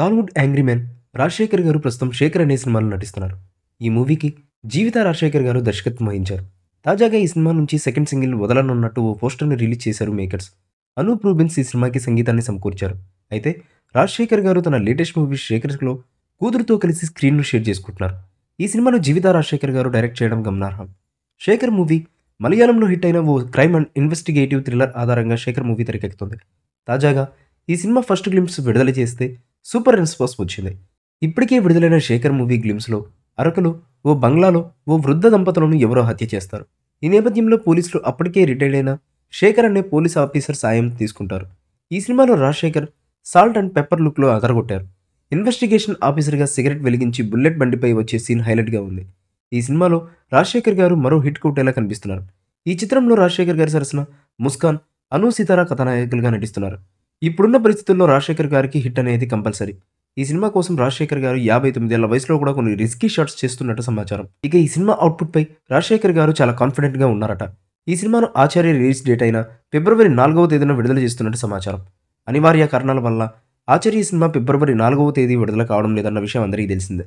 Tollywood angry man Rajasekhar గారు ప్రస్తుతం శేఖర్ అనే సినిమాలో నటిస్తున్నారు ఈ మూవీకి జీవిత రాజశేఖర్ గారు దర్శకత్వం వహించారు తాజాగా ఈ సినిమా నుంచి సెకండ్ సింగిల్ వదలనున్నట్టు ఓ పోస్టర్ను రిలీజ్ చేశారు మేకర్స్ అనూప్ రూబిన్స్ ఈ సినిమాకి సంగీతాన్ని సమకూర్చారు అయితే రాజశేఖర్ గారు తన లేటెస్ట్ మూవీ శేఖర్లో కూతురుతో కలిసి స్క్రీన్ను షేర్ చేసుకుంటున్నారు ఈ సినిమాను జీవిత రాజశేఖర్ గారు డైరెక్ట్ చేయడం గమనార్హం శేఖర్ మూవీ మలయాళంలో హిట్ అయిన ఓ క్రైమ్ అండ్ ఇన్వెస్టిగేటివ్ థ్రిల్లర్ ఆధారంగా శేఖర్ మూవీ తెరకెక్కుతుంది తాజాగా ఈ సినిమా ఫస్ట్ గ్లిమ్స్ విడుదల చేస్తే సూపర్ రెస్పాన్స్ వచ్చింది ఇప్పటికే విడుదలైన శేఖర్ మూవీ గ్లిమ్స్లో అరకులో ఓ బంగ్లాలో ఓ వృద్ధ దంపతులను ఎవరో హత్య చేస్తారు ఈ నేపథ్యంలో పోలీసులు అప్పటికే రిటైర్డ్ అయిన శేఖర్ అనే పోలీస్ ఆఫీసర్ సాయం తీసుకుంటారు ఈ సినిమాలో రాజశేఖర్ సాల్ట్ అండ్ పెప్పర్ లుక్లో అదరగొట్టారు ఇన్వెస్టిగేషన్ ఆఫీసర్గా సిగరెట్ వెలిగించి బుల్లెట్ బండిపై వచ్చే సీన్ హైలైట్గా ఉంది ఈ సినిమాలో రాజశేఖర్ గారు మరో హిట్ కొట్టేలా కనిపిస్తున్నారు ఈ చిత్రంలో రాజశేఖర్ గారి సరసన ముస్కాన్ అను సీతారా కథానాయకులుగా నటిస్తున్నారు ఇప్పుడున్న పరిస్థితుల్లో రాజశేఖర్ గారికి హిట్ అనేది కంపల్సరీ ఈ సినిమా కోసం రాజశేఖర్ గారు యాభై తొమ్మిదేళ్ల వయసులో కూడా కొన్ని రిస్కీ షాట్స్ చేస్తున్నట్టు సమాచారం ఇక ఈ సినిమా అవుట్పుట్పై రాజశేఖర్ గారు చాలా కాన్ఫిడెంట్గా ఉన్నారట ఈ సినిమాను ఆచార్య రిలీజ్ డేట్ అయిన ఫిబ్రవరి నాలుగవ తేదీన విడుదల చేస్తున్నట్టు సమాచారం అనివార్య కారణాల వల్ల ఆచార్య సినిమా ఫిబ్రవరి నాలుగవ తేదీ విడుదల కావడం లేదన్న విషయం అందరికీ తెలిసిందే